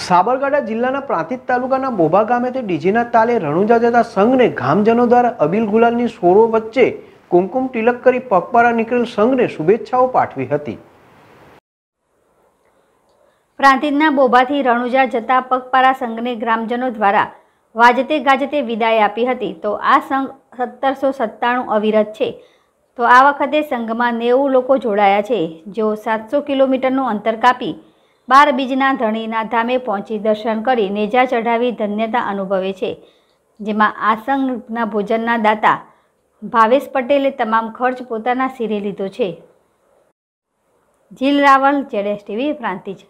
સાબરકાંઠા જિલ્લાના પ્રાંતિજ તાલુકાના મોભા ગામેથી ડીજીના તાલે રણુજા જતા સંઘને ગામજનો દ્વારા અબિલ ગુલાલની સોરો વચ્ચે કુમકુમ તિલક કરી પગપાળા નીકળેલ સંઘને શુભેચ્છાઓ પાઠવી હતી પ્રાંતિજના બોભાથી રણુજા જતા પગપાળા સંઘને ગ્રામજનો દ્વારા વાજતે ગાજતે વિદાય આપી હતી તો આ સંઘ સત્તરસો સત્તાણું અવિરત છે તો આ વખતે સંઘમાં નેવું લોકો જોડાયા છે જેઓ સાતસો કિલોમીટરનું અંતર કાપી બાર બીજના ધણીના ધામે પહોંચી દર્શન કરી નેજા ચઢાવી ધન્યતા અનુભવે છે જેમાં આસંગના ભોજનના દાતા ભાવેશ પટેલે તમામ ખર્ચ પોતાના સિરે લીધો છે જીલ રાવલ જેડેસ ટીવી પ્રાંતિજ